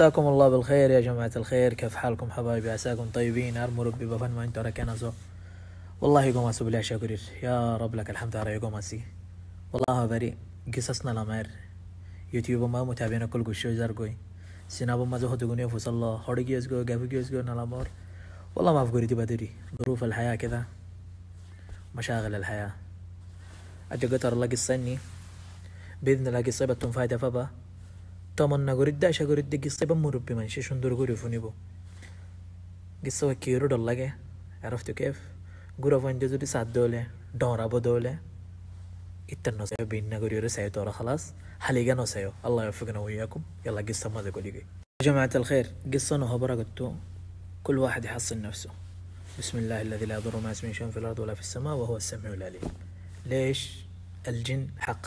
مساكم الله بالخير يا جماعة الخير كيف حالكم حبايبي عساكم طيبين ربي بفن ما انتو ركينا زو والله يقوم اسوب لي شكرير يا رب لك الحمد على يقوم اسي والله بري قصصنا لامير يوتيوب ما متابعين كل قشو زرقوي سينابو ما زهو تقوني فصل الله هوريكي يسقو غافيكي يسقو نالامور والله ما قريتي بدري ظروف الحياة كذا مشاغل الحياة أجا قطر الله السني بإذن الله قصيبتهم فايدة فبا তামান্না করি আশা করি গিসা বা মুরব্বী মানুষে সুন্দর করে ফুনিব গিসা হয় কিয়েরও লাগে আর তো কেফ গুড়া পঞ্চ যদি সাত দৌলে ডরাব দৌলে ইত্যান নসায় বিন্না করি ওরে সায় তোরা খালাস হালিগা নসায় আল্লাহ ফিকনা ওইয়াকুম يلا قصة ماذا قولي يا جماعة الخير قصة نهبرة قلتو كل واحد يحصن نفسه بسم الله الذي لا يضر مع اسمه شيء في الأرض ولا في السماء وهو السميع العليم ليش الجن حق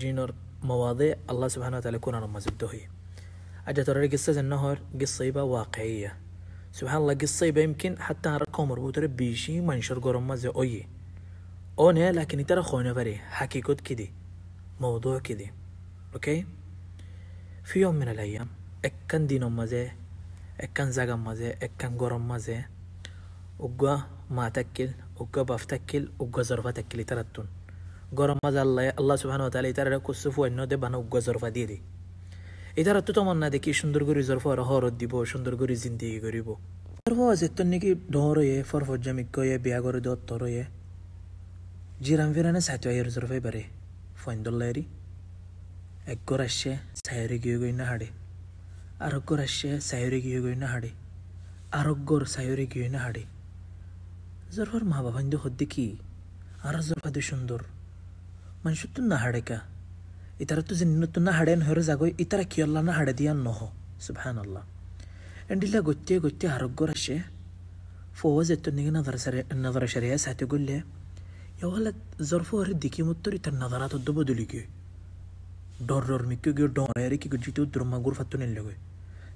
جنر مواضيع الله سبحانه وتعالى يكون أنا هي أجت قصة النهر قصة واقعية سبحان الله قصة يمكن حتى رقم مربوط بيشي منشر رمزه أوي نه لكن ترى خونا فري كود كده موضوع كده أوكي في يوم من الأيام أكن دين مزه أكن زغم مزه أكن قرم مزه وقا ما تكل وقا بفتكل وقا زرفة تكل ترتون গরম মাজ আল্লাহ আল্লাহ সুহান তালে ইতারা কুসু ফুয়ান্য দে বানা উগ্গ জরফা দিয়ে দে ইতারা তো তোমার না দেখি সুন্দর করে জরফা হরত দিব সুন্দর করে জিন্দিগি করিব জরফা যেতন নাকি ডহরয়ে ফরফজামিকয়ে বিয়া করে দত্তরয়ে জিরাম ফিরানে সাইতো আইয়ের জরফাই পারে ফন্দল্লাইরি এক গর আসছে সায়রে গিয়ে গই না হাড়ে আর গর আসছে সায়রে গিয়ে গই না হাড়ে আর গর সায়রে গিয়ে না হাড়ে জরফার মা বাবা হদ্দি কি আর জরফা সুন্দর manshutun na hareka itaratu zinnutun na haren horizago itara kiolla na harediyan noho subhanallah endilla gotte gotte haraggorashe فوزت نيجي نظر سري... نظرة شريعة تقول لي يا ولد ظرفو هردي كي متوري النظرات الدبو دوليكي دور دور ميكو جو دور ريكي كو جيتو درو ما غور فتون اللي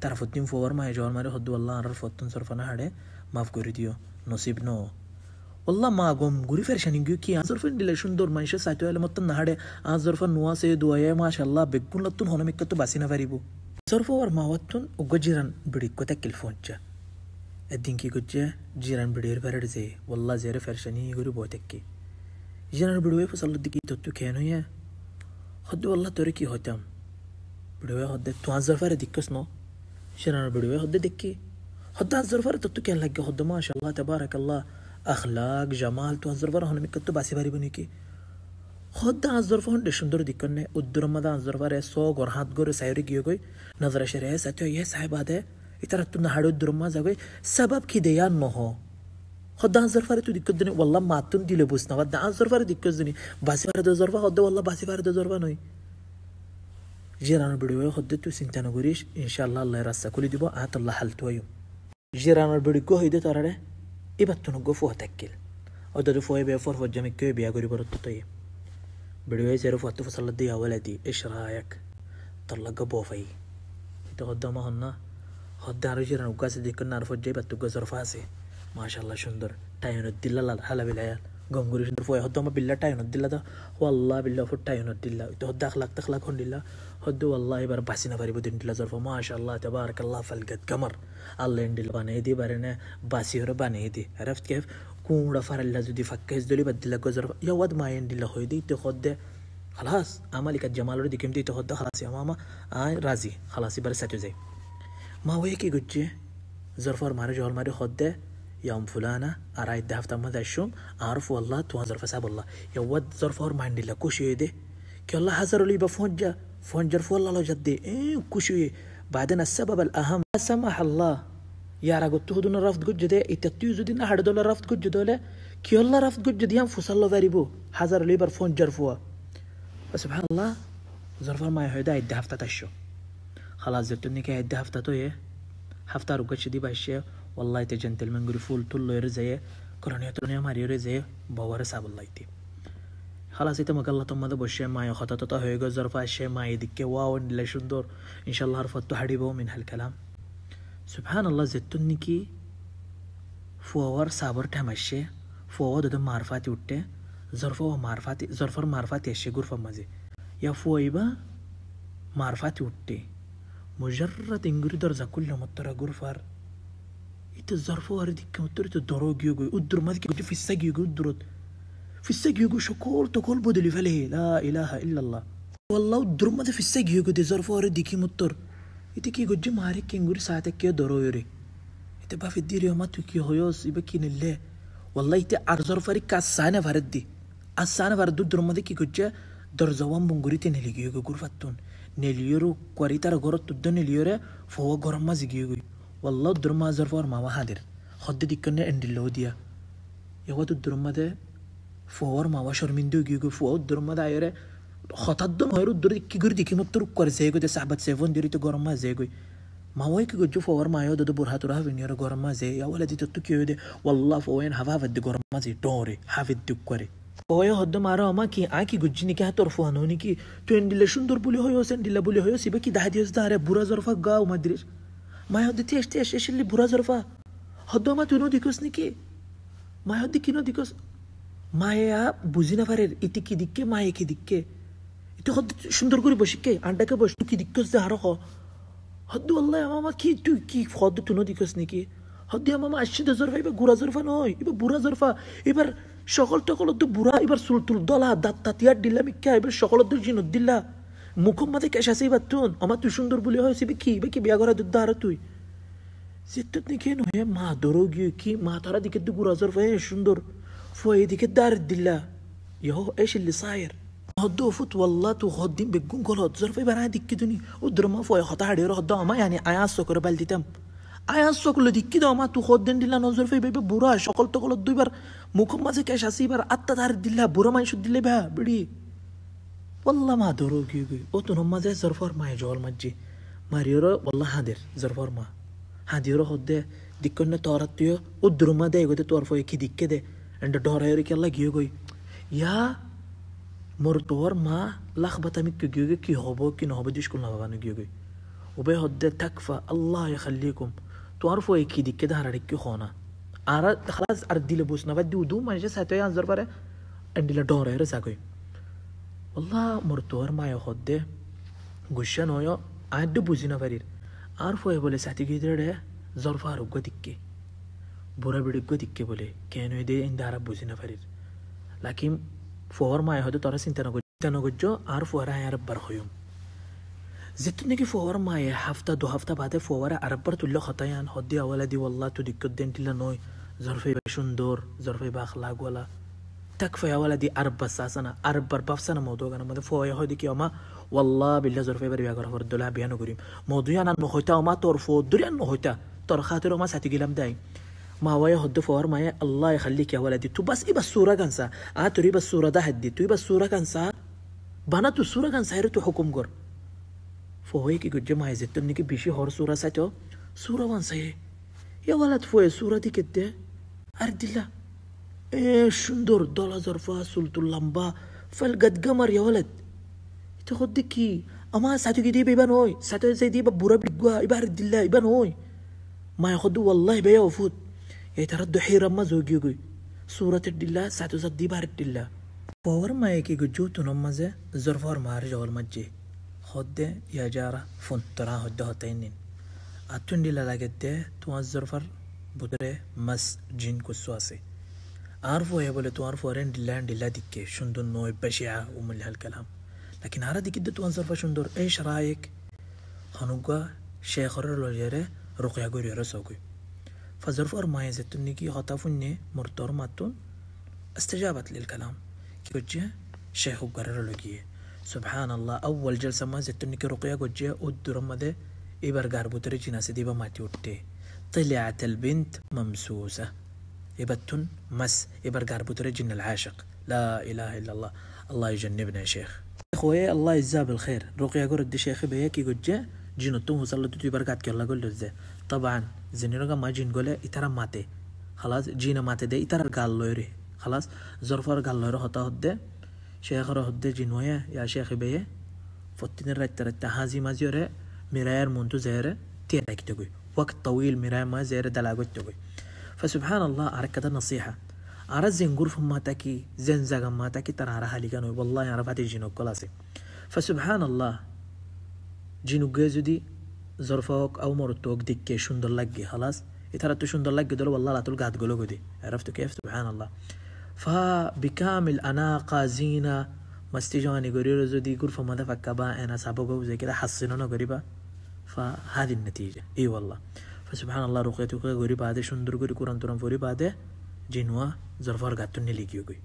تعرفو تين فور ما يجوار ماري خدو والله عرفو تون صرفنا هادي ماف كوري ديو نصيب نو والله ما قوم غوري فرشانين جو كي ظرف ديليشن دور مانشا سايتو على متن نهاري ان ظرف نوا سي ما شاء الله بكون لطن هنا مكتو باسينا فريبو ظرف ور ما وتن وجيران بريكو تكل فونجا الدينكي جوجا جيران بدير فرد زي والله زير فرشاني غوري بوتكي جيران بدوي فصل دكي توتو كانو يا خد والله تركي هتم بدوي هد تو ان ظرف ديكسنو جيران بدوي هد دكي هد ان ظرف تتو كان لك ما شاء الله تبارك الله اخلاق جمال تو هنظر فرا هنا مكتو باسي باري بنيكي خود ده هنظر فون دشم دور ديكنه ودرم ده هنظر فرا سو غور هات غور سايري گيوگي نظر شرع ستو يه صاحب هذا اترتم نهارو درم زاگي سبب كي ديان نو هو خد ده هنظر فرا تو ديكدني والله ما تون دي لبوس نو ده هنظر فرا ديكزني باسي فرا ده زور خد والله باسي فرا ده زور نوي جيران بيديو خدتو سنتنا غوريش ان شاء الله الله يرسا كل ديبو هات الله حلتو يوم جيران بيديو هيدو ترى ඉබත්තුනු ගොෆුව තැක්කෙල් ඔද ෆෝය බේෆොර් හොජ්ජමික්ක බියාගොරි පොරොත්තුතය ಬಿಡುವೆ ಸೇರು ಫತ್ತು ಫಸಲದ್ದು ಯಾವಲದಿ ಇಶ್ರಾಯಕ್ ತಲ್ಲಗ ಬೋಫೈ ಇತ ಹೊದ್ದಮ ಹೊನ್ನ ಹೊದ್ದ ಅರುಜಿರ ಉಗ್ಗಾಸ ದಿಕ್ಕನ್ನ ಅರ್ಫೊಜ್ಜೆ ಬತ್ತುಗ್ಗ ಸೊರ್ಫಾಸೆ ಮಾಶಲ್ಲ ಶುಂದರ್ ಟೈನು ದಿಲ್ಲಲ್ಲ ಹಲವಿಲಯಲ್ قنقريش درفوا هدو ما بالله تاينو دللا دا والله بالله فوت تاين الدلا هدو أخلاق تخلق هون دلا هدو والله بربع سنة فري بدين دللا زرفا ما شاء الله تبارك الله فلقد قمر الله يندل بانه دي بارنا باسيور بانه دي عرفت كيف كون رفار الله زودي فكز دولي بدلا قزرفا يا ود ما يندل هوي دي تخد خلاص اما لك الجمال ردي كم دي تخد خلاص يا ماما آه راضي خلاص ساتو زي ما ويكي قجي زرفار ماري جوال ماري خد يوم فلانة أرايت ده تما ذا الشوم أعرف والله توان ظرف ساب الله يود ظرف هور ما عندي لا كوشي دي كي الله حزر لي بفونجا فونجر والله لو جدي إيه كوشي بعدين السبب الأهم لا سمح الله يا رجل قلت هدون رفض جد جدي التتيزو دينا أحد دولا رفض جد جدولا كي الله رفض جد جدي يوم فصل الله ذريبو حزر لي برفونجر فوا فسبحان الله ظرف ما يهدا يده يدهف الشوم خلاص زرتني كي يده تتو تويه هفتار وقت شدي باشيه والله تجنتلمن قرفول تلو يرزيه كرونيا ترونيا ماريو رزيه باور ساب الله يتي خلاص يتم إيه قال تم ذا بشي ما يخطط طه يغزر فاشي ما يدك واو لشندور ان شاء الله رفضت حريبه من هالكلام سبحان الله زتنكي فوار صابر تمشي فوار دم معرفاتي وته ظرفه ومعرفاتي ظرفر معرفاتي الشي غرفه مزي يا فويبا معرفاتي وته مجرد انجري درزة كل مطرة غرفر انت الزرفوار دي كمترت الدروج يجو يقدر ما تجي في السجي يجو يقدر في السجي يجو شكول تقول بدو لفله لا اله الا الله والله الدر ما في السجي يجو دي زرفوار دي كمتر انت كي يجو مارك كنقول ساعتك كي درويري انت بقى في الدير يوم كي هيوس يبكي الله والله انت ارزر فريق كاسانه فردي اسانه فردو الدر ما كي يجو در زوان بنغريتي نليجو غرفتون نليرو كواريتار غرتو دنيليره فهو غرمازيجو والله الدرما زرفور ما وحدر خد دي كنا عند اللوديا يا ود الدرما ده فور ما وشر من دو جيجو فو الدرما ده عيره خط الدم هيرو الدر دي كيجر دي كيمو ترو كور زيجو ده سحبت سيفون ديري تو غرما زيجو ما هو كي جو فور ما يود ده هاتو راه في غرما زي يا ولدي كيو ده والله فوين هفاف دي غرما زي دوري حافظ دي كوري هوي هدو مارا ما كي آكي جني كه كي تو بولي هيو سندلا بولي هيو سيبا كي دهديوز داره بورا زرفا غاو ما يهدي تيش تيش إيش اللي برا زرفا هدو ما تنو ديكوس نكي ما يهدي كينو ديكوس ما يا بوزينا فارير إتي كي ديكي ما يكي ديكي إتي خد شندر كوري بوشكي عندك بوش كي ديكوس ده هرخو هدو والله يا ماما كي تو كي خد تنو ديكوس نكي هدو يا ماما أشد زرفا يبقى غورا زرفا نوي يبقى برا زرفا يبقى সকল টকলত বুড়া এবার চুল তুল দলা দাঁত তাতিয়ার দিলা মিক্ষা এবার সকলত জিনত দিলা মুখম্মা থেকে এসে আসেই বাতুন আমার তুই সুন্দর বলি হয়েছে কি বে কি বিয়া করা দুধ হারা তুই সিত্তত নিখে নহে মা দরো গিয়ে কি মা তারা দিকে দু গুরাজর ফয়ে সুন্দর ফয়ে দিকে দার দিল্লা ইহো ايش اللي صاير هدو فوت والله تو هدين بتكون كل هد ظرفي برا ديك دوني قدر ما فوي خطا حدي روح دا ما يعني ايا سكر بلدي تم ايا سكر لدي كده ما تو هدين دلا نظر في بيبي برا شغل تقول دوبر مكم ما زي كاش اسيبر اتدار دلا برا ما يشد دلا بها بدي والله ما دروكي اوتون هم زي زرفور ما يجول مجي ماريرو والله هادر زرفور ما هاديرو هدى ديكونا تورتيو ودرو ما ده يقول تورفو كي ديك كده عند دورة يريك الله جيوغي يا مرتور ما لخبطة ميك جيوغي كي هوبو كي نهوبو ديش كلنا بابانا جيوغي وبيه هدى تكفى الله يخليكم تعرفوا كي ديك كده هراريكي خونا أنا خلاص أردي لبوسنا بدي ودوم أنا جالس هتوي أنظر برا عندي لدورة يرسا كوي والله مرتور ما يخده قشان هو عاد بوزينا فرير عارفه يا بولي ساعتي قدره ظرفها رقو دكي বুড়া বিড়িজ্ঞ দিকে বলে কেন দে ইন্দা আরা বুঝি না ফারির লাকিম ফোহর মায় হয়তো তারা চিন্তা নগর চিন্তা নগর্য আর ফোহরা আয় আরব্বার হইম যেহেতু নাকি ফোহর মায়ে হাফতা দু হাফতা বাদে ফোহরা আরব্বার তুল্য হতায়ান হদ্দি আওয়ালা দি ওল্লা তু দিক্কত দেন টিলা নয় জরফে সুন্দর জরফে বাখ লাগওয়ালা تكفى يا ولدي أربع ساسنا أربع أربع سنة موضوع أنا ماذا فوق يا هودي أما والله بالله زور فيبر بيا كرافر الدولة بيانو نقولين موضوع أنا نهوتا وما ترفو دري أنا نهوتا ترى خاطر ما ساتي قلم داي ما هو يهد فور ما يا الله يخليك يا ولدي تو بس إيه الصورة كنسا آه تري بس الصورة ده هدي تو بس الصورة كنسا تو الصورة كنسا يرتو حكم قر فهو يكي قد جمع يزتم نكي بيشي هور صورة ساتو صورة وانسا يا ولد فوي الصورة دي كده أرد الله ايش ندور دولا زرفا سلطو اللمبا فلقد قمر يا ولد تاخد دكي اما ساعتو دي بيبان هوي ساعتو زي دي ببورا بيقوا يبارد الله يبان هوي ما ياخدو والله بيا وفوت يا يتردو حيرا ما زوجيقوي صورة الدلا ساعتو زاد دي بارد الله فور ما يكي جوتو نمزة زرفور ما رجع والمجي خد يا جارة فون ترا هدو تينين أتون دي للاقد توان الزرفر بودري مس جين كسواسي عارفوا يا بلد وعارفوا رين دلان دلا دكة شندون موي بشعة ومن هالكلام لكن عارف دي كده توانسر فشندور ايش رايك هنوغا شيخ رلو جرة رقيا غوري رسوكي فظرف أرماية كي غطافني مرتور ماتون استجابت للكلام كي كيوجه شيخ قرر لقيه سبحان الله أول جلسة ما كي رقيا قوجه أدر مده إبرقار بوتري جناسي ديبا ماتي طلعت البنت ممسوسة يبتن مس يبر قاربوتري جن العاشق لا إله إلا الله الله يجنبنا يا شيخ أخوي الله يجزاه بالخير رقيا قرد شيخي بيك يقول جا جينو التوم وصلت تي بركات كلا قول له طبعا زنيرو ما جين قوله إترى ماتي خلاص جينا ماتي ده إترى قال له يري خلاص زرفر قال له هتا هده شيخ رو هده ويا يا شيخ بيه فتين رت رت هازي مازيوره مراير منتو زيره تيرك تقول وقت طويل مراير ما زيره دلاغوت تقول فسبحان الله أركت النصيحة أرى زين غرف ما تكي زين زاغ ما تكي ترى هالي كانوا والله عرفات جينو كلاسي فسبحان الله جينو جيزودي زرفوك أو مرتوك كي شندر لقي خلاص يترى شندر لقي دول والله لا تلقى تقولوكو دي عرفتو كيف سبحان الله فبكامل أناقة زينة مستجواني قريرو زودي غرفة ما دفع أنا سابقو زي كده حصينونا قريبا فهذه النتيجة إي والله সুবহান আল্লাহ রুকিয়া টুকিয়া ঘুরি বাদে সুন্দর করে কোরআন তোরান পড়ি বাদে জিনুয়া জরফার গাতুন্নি গিয়ে গই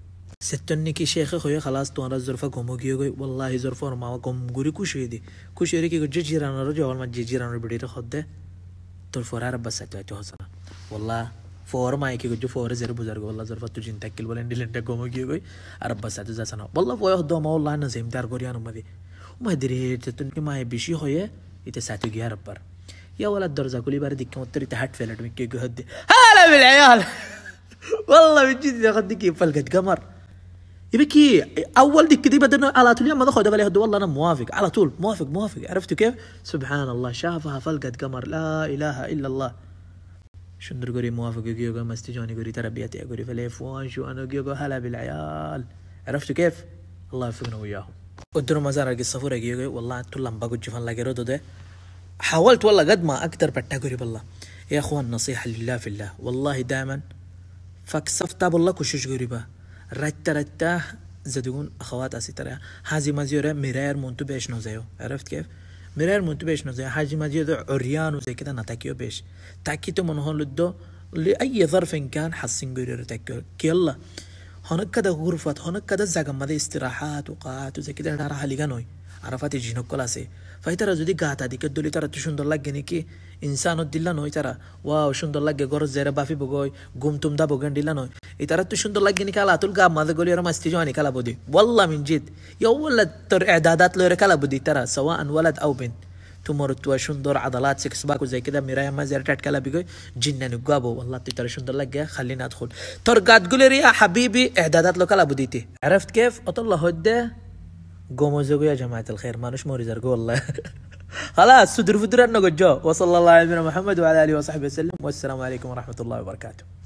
সেতন্নি কি শেখে হয়ে খালাস তোমরা জরফা গমো গিয়ে গই ওল্লাহি জরফর মাওয়া গম গুরি খুশি হয়ে দি খুশি হয়ে কি যে জিরানোর জওয়াল মা যে জিরানোর খদ দে তোর ফোর আর বাস আইতে হসনা ওল্লা ফোর মাই কি গুজু ফোর জেরে বুজার গো ওল্লা জরফা তু জিন্তা কিল বলেন ডিলেন্টে গমো গিয়ে গই আর বাস আইতে যাসানা ওল্লা ফয় হদ মা ওল্লা না জিমদার করি আনুমাদি মাদিরে সেতন্নি মায়ে বেশি হয়ে ইতে সাথে গিয়া রব্বার يا ولد درزة كولي باردك تري تحت فيلد من كي جهدي هلا بالعيال والله من جد يا خدك فلقة قمر يبكي اول ديك دي بدنا على طول يوم دخل دبل يهد والله انا موافق على طول موافق موافق عرفتوا كيف؟ سبحان الله شافها فلقة قمر لا اله الا الله شندر قري موافق يقول ما استجوني قري تربيتي قري فليف وان شو انا يقول هلا بالعيال عرفتوا كيف؟ الله يوفقنا وياهم قدروا مزارع الصفورة والله تلم بقول جفن لا ده حاولت والله قد ما اقدر بالتقرب الله يا اخوان نصيحه لله في الله والله دائما فكسف تاب الله كوشش قريبا رتا رتا زدون اخوات اسي ترى هذه مزيوره ميرير مونتو بيش نوزيو عرفت كيف ميرير مونتو بيش نوزيو هذه مزيوره عريان وزي كده نتاكيو بيش تاكيتو من هون لدو لاي ظرف كان حسين قرير تاكيو كيلا هناك كده غرفة هناك كده زقمة استراحات وقاعات وزي كده راح لقانوي عرفات يجي نقول ফাই زودي যদি دي كدولي ترى تشون তো সুন্দর লাগে নাকি ইনসানত দিলা নয় তারা ওয়াও সুন্দর লাগে গরজ জেরা বাফি বগয় গুম তুম দা বগান দিলা নয় এই তারা তো সুন্দর লাগে নাকি আলাতুল গা মাঝে গলি আর মাস্তি জওয়ানি কালা বদি والله من جد يا ولد تر اعدادات لو كلا بودي ترى سواء ولد او بنت شون دور عضلات سكس باك وزي كده ميرايا ما تات كلا بيقول جنن نقابو والله ترى شندر لقى خلينا ادخل ترقات قولي يا حبيبي اعدادات لو كلا تي عرفت كيف اطلع هده قوموا زقوا يا جماعة الخير ما موري زرقوا والله خلاص سدر فدر النقجو وصلى الله على محمد وعلى آله وصحبه وسلم والسلام عليكم ورحمة الله وبركاته